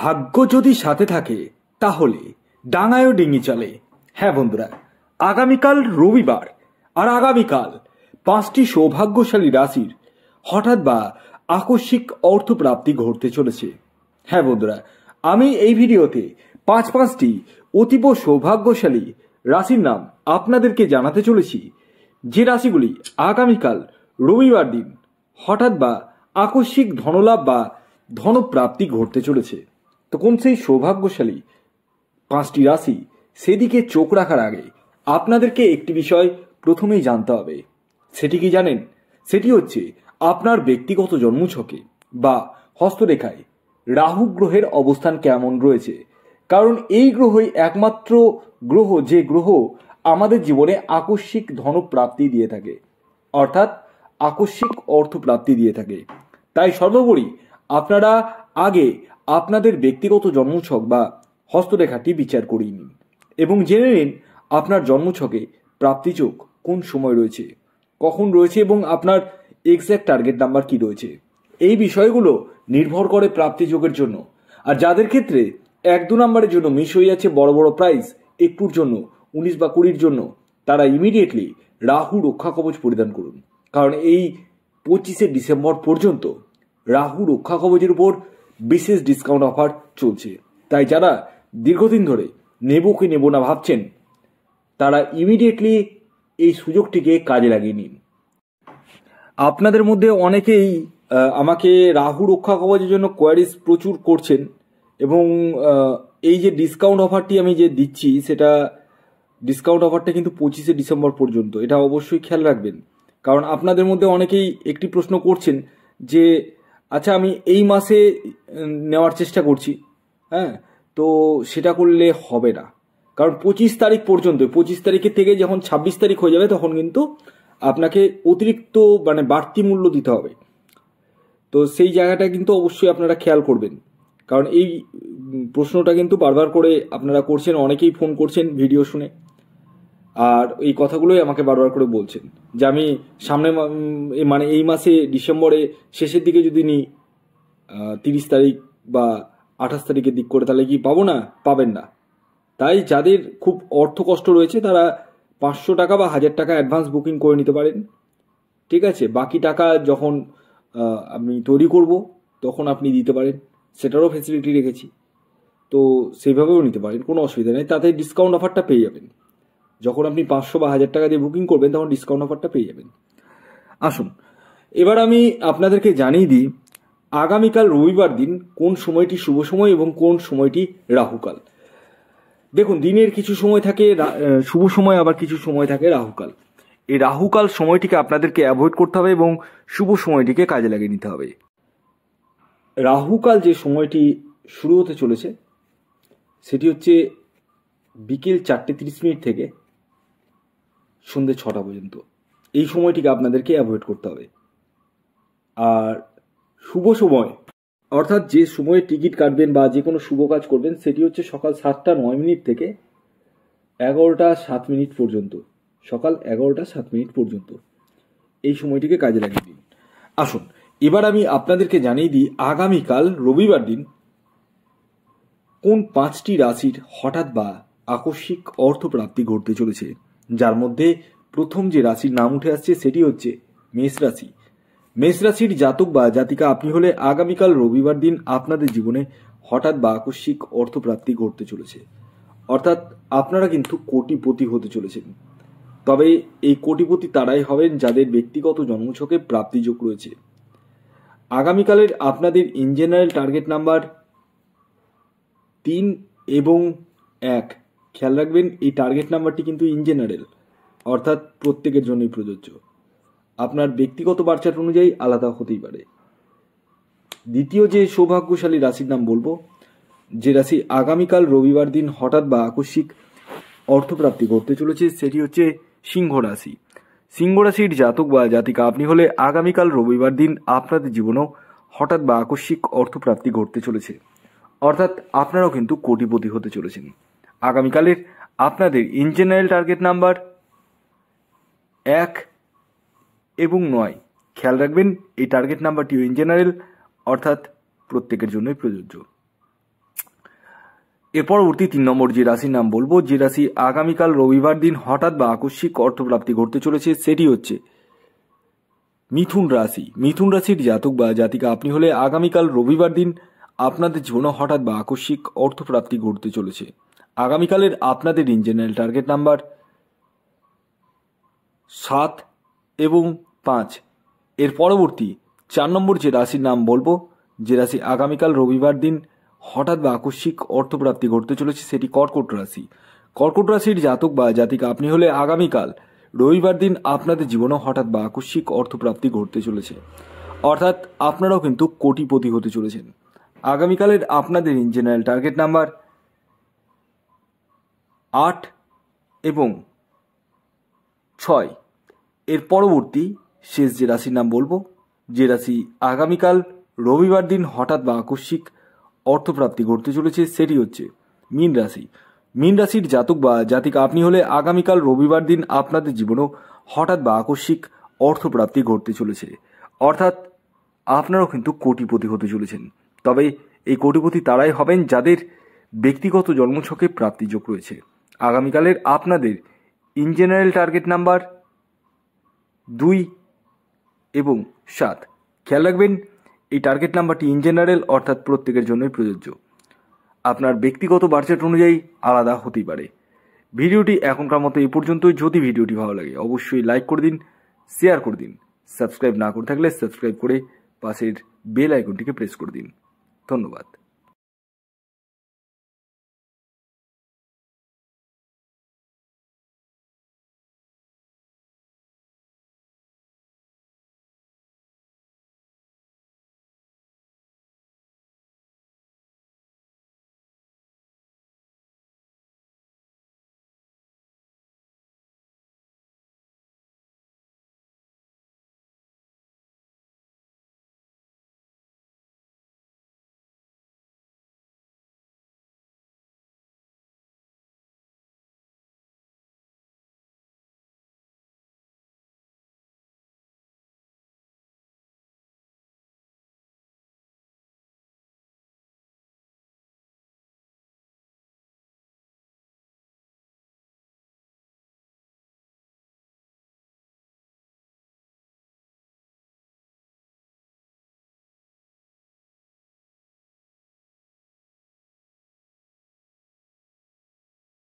ভাগ্য যদি সাথে থাকে তাহলে ডাঙায়ও ডিঙি চলে হ্যাঁ বন্ধুরা আগামীকাল রবিবার আর আগামীকাল পাঁচটি সৌভাগ্যশালী রাশির হঠাৎ বা আকস্মিক অর্থপ্রাপ্তি ঘটতে চলেছে হ্যাঁ বন্ধুরা আমি এই ভিডিওতে পাঁচ পাঁচটি অতীব সৌভাগ্যশালী রাশির নাম আপনাদেরকে জানাতে চলেছি যে রাশিগুলি আগামীকাল রবিবার দিন হঠাৎ বা আকস্মিক ধনলাভ বা ধনপ্রাপ্তি ঘটতে চলেছে কোন সেই সৌভাগ্যশালী পাঁচটি রাশি সেদিকে চোখ রাখার আগে আপনাদেরকে একটি বিষয় প্রথমেই জানতে হবে সেটি কি জানেন সেটি হচ্ছে আপনার ব্যক্তিগত জন্মছকে বা হস্তরেখায় রাহু গ্রহের অবস্থান কেমন রয়েছে কারণ এই গ্রহই একমাত্র গ্রহ যে গ্রহ আমাদের জীবনে আকস্মিক ধনপ্রাপ্তি দিয়ে থাকে অর্থাৎ আকস্মিক অর্থপ্রাপ্তি দিয়ে থাকে তাই সর্বোপরি আপনারা আগে আপনাদের ব্যক্তিগত জন্মছক বা হস্তরেখাটি বিচার করিয়ে নিন এবং জেনে নিন আপনার জন্মছকে প্রাপ্তিযোগ কোন সময় রয়েছে কখন রয়েছে এবং আপনার এক্স্যাক্ট টার্গেট নাম্বার কি রয়েছে এই বিষয়গুলো নির্ভর করে প্রাপ্তিযোগের জন্য আর যাদের ক্ষেত্রে এক দু নম্বরের জন্য মিস হয়ে যাচ্ছে বড় বড় প্রাইজ একটুর জন্য উনিশ বা কুড়ির জন্য তারা ইমিডিয়েটলি রাহু রক্ষা কবচ পরিধান করুন কারণ এই পঁচিশে ডিসেম্বর পর্যন্ত রাহু রক্ষা কবচের উপর বিশেষ ডিসকাউন্ট অফার চলছে তাই যারা দীর্ঘদিন ধরে নেবো কি নেবো না ভাবছেন তারা ইমিডিয়েটলি এই সুযোগটিকে কাজে লাগিয়ে নিন আপনাদের মধ্যে অনেকেই আমাকে রাহু রক্ষা কবচের জন্য কোয়ারিজ প্রচুর করছেন এবং এই যে ডিসকাউন্ট অফারটি আমি যে দিচ্ছি সেটা ডিসকাউন্ট অফারটা কিন্তু পঁচিশে ডিসেম্বর পর্যন্ত এটা অবশ্যই খেয়াল রাখবেন কারণ আপনাদের মধ্যে অনেকেই একটি প্রশ্ন করছেন যে আচ্ছা আমি এই মাসে নেওয়ার চেষ্টা করছি হ্যাঁ তো সেটা করলে হবে না কারণ পঁচিশ তারিখ পর্যন্ত পঁচিশ তারিখের থেকে যখন ছাব্বিশ তারিখ হয়ে যাবে তখন কিন্তু আপনাকে অতিরিক্ত মানে বাড়তি মূল্য দিতে হবে তো সেই জায়গাটা কিন্তু অবশ্যই আপনারা খেয়াল করবেন কারণ এই প্রশ্নটা কিন্তু বারবার করে আপনারা করছেন অনেকেই ফোন করছেন ভিডিও শুনে আর এই কথাগুলোই আমাকে বারবার করে বলছেন যে আমি সামনে মানে এই মাসে ডিসেম্বরে শেষের দিকে যদি নিই তিরিশ তারিখ বা আঠাশ তারিখের দিক করে তাহলে কি পাবো না পাবেন না তাই যাদের খুব অর্থ কষ্ট রয়েছে তারা পাঁচশো টাকা বা হাজার টাকা অ্যাডভান্স বুকিং করে নিতে পারেন ঠিক আছে বাকি টাকা যখন আমি তৈরি করব তখন আপনি দিতে পারেন সেটারও ফেসিলিটি রেখেছি তো সেভাবেও নিতে পারেন কোনো অসুবিধা নেই তাতে ডিসকাউন্ট অফারটা পেয়ে যাবেন যখন আপনি পাঁচশো বা হাজার টাকা দিয়ে বুকিং করবেন তখন ডিসকাউন্ট অফারটা পেয়ে যাবেন আসুন এবার আমি আপনাদেরকে জানিয়ে দিই আগামীকাল রবিবার দিন কোন সময়টি শুভ সময় এবং কোন সময়টি রাহুকাল দেখুন দিনের কিছু সময় থাকে শুভ সময় আবার কিছু সময় থাকে রাহুকাল এই রাহুকাল সময়টিকে আপনাদেরকে অ্যাভয়েড করতে হবে এবং শুভ সময়টিকে কাজে লাগিয়ে নিতে হবে রাহুকাল যে সময়টি শুরু হতে চলেছে সেটি হচ্ছে বিকেল চারটে তিরিশ মিনিট থেকে সন্ধ্যে ছটা পর্যন্ত এই সময়টিকে আপনাদেরকে অ্যাভয়েড করতে হবে আর শুভ সময় অর্থাৎ যে সময়ে টিকিট কাটবেন বা যে কোনো শুভ কাজ করবেন সেটি হচ্ছে সকাল সাতটা নয় মিনিট থেকে এগারোটা সাত মিনিট পর্যন্ত সকাল এগারোটা সাত মিনিট পর্যন্ত এই সময়টিকে কাজে লাগিয়ে দিন আসুন এবার আমি আপনাদেরকে জানিয়ে দিই আগামীকাল রবিবার দিন কোন পাঁচটি রাশির হঠাৎ বা আকস্মিক অর্থপ্রাপ্তি ঘটতে চলেছে যার মধ্যে প্রথম যে রাশির নাম উঠে আসছে সেটি হচ্ছে মেষ রাশি মেষ রাশির জাতক বা জাতিকা আপনি হলে আগামীকাল রবিবার দিন আপনাদের জীবনে হঠাৎ বা আকস্মিক অর্থপ্রাপ্তি ঘটতে চলেছে অর্থাৎ আপনারা কিন্তু কোটিপতি হতে চলেছেন তবে এই কোটিপতি তারাই হবেন যাদের ব্যক্তিগত জন্মছকে প্রাপ্তিযোগ রয়েছে আগামীকালের আপনাদের ইন জেনারেল টার্গেট নাম্বার তিন এবং এক খেয়াল রাখবেন এই টার্গেট নাম্বারটি কিন্তু ইন জেনারেল অর্থাৎ প্রত্যেকের জন্যই প্রযোজ্য আপনার ব্যক্তিগত বার্চার অনুযায়ী আলাদা হতেই পারে দ্বিতীয় যে সৌভাগ্যশালী রাশির নাম বলবো যে রাশি আগামীকাল রবিবার দিন হঠাৎ বা আকস্মিক অর্থপ্রাপ্তি ঘটতে চলেছে সেটি হচ্ছে সিংহ রাশি সিংহ রাশির জাতক বা জাতিকা আপনি হলে আগামীকাল রবিবার দিন আপনাদের জীবনেও হঠাৎ বা আকস্মিক অর্থপ্রাপ্তি ঘটতে চলেছে অর্থাৎ আপনারাও কিন্তু কোটিপতি হতে চলেছেন আগামীকালের আপনাদের ইন জেনারেল টার্গেট নাম্বার এক এবং নয় খেয়াল রাখবেন এই টার্গেট নাম্বারটিও ইন জেনারেল অর্থাৎ প্রত্যেকের জন্যই প্রযোজ্য এর পরবর্তী তিন নম্বর যে রাশির নাম বলবো যে রাশি আগামীকাল রবিবার দিন হঠাৎ বা আকস্মিক অর্থপ্রাপ্তি ঘটতে চলেছে সেটি হচ্ছে মিথুন রাশি মিথুন রাশির জাতক বা জাতিকা আপনি হলে আগামীকাল রবিবার দিন আপনাদের জীবনে হঠাৎ বা আকস্মিক অর্থপ্রাপ্তি ঘটতে চলেছে আগামীকালের আপনাদের ইঞ্জিনিয়ার টার্গেট নাম্বার সাত এবং পাঁচ এর পরবর্তী চার নম্বর যে রাশির নাম বলবো যে রাশি আগামীকাল রবিবার দিন হঠাৎ বা আকস্মিক অর্থপ্রাপ্তি ঘটতে চলেছে সেটি কর্কট রাশি কর্কট রাশির জাতক বা জাতিকা আপনি হলে আগামীকাল রবিবার দিন আপনাদের জীবনে হঠাৎ বা আকস্মিক অর্থপ্রাপ্তি ঘটতে চলেছে অর্থাৎ আপনারাও কিন্তু কোটিপতি হতে চলেছেন আগামীকালের আপনাদের ইঞ্জিনিয়ার টার্গেট নাম্বার আট এবং ছয় এর পরবর্তী শেষ যে রাশির নাম বলবো যে রাশি আগামীকাল রবিবার দিন হঠাৎ বা আকস্মিক অর্থপ্রাপ্তি ঘটতে চলেছে সেটি হচ্ছে মীন রাশি মীন রাশির জাতক বা জাতিকা আপনি হলে আগামীকাল রবিবার দিন আপনাদের জীবনেও হঠাৎ বা আকস্মিক অর্থপ্রাপ্তি ঘটতে চলেছে অর্থাৎ আপনারাও কিন্তু কোটিপতি হতে চলেছেন তবে এই কোটিপতি তারাই হবেন যাদের ব্যক্তিগত জন্মছকে প্রাপ্তিযোগ রয়েছে আগামীকালের আপনাদের ইন জেনারেল টার্গেট নাম্বার দুই এবং সাত খেয়াল রাখবেন এই টার্গেট নাম্বারটি ইন জেনারেল অর্থাৎ প্রত্যেকের জন্যই প্রযোজ্য আপনার ব্যক্তিগত বার্চেট অনুযায়ী আলাদা হতেই পারে ভিডিওটি এখনকার মতো এই পর্যন্তই যদি ভিডিওটি ভালো লাগে অবশ্যই লাইক করে দিন শেয়ার করে দিন সাবস্ক্রাইব না করে থাকলে সাবস্ক্রাইব করে পাশের বেল আইকনটিকে প্রেস করে দিন ধন্যবাদ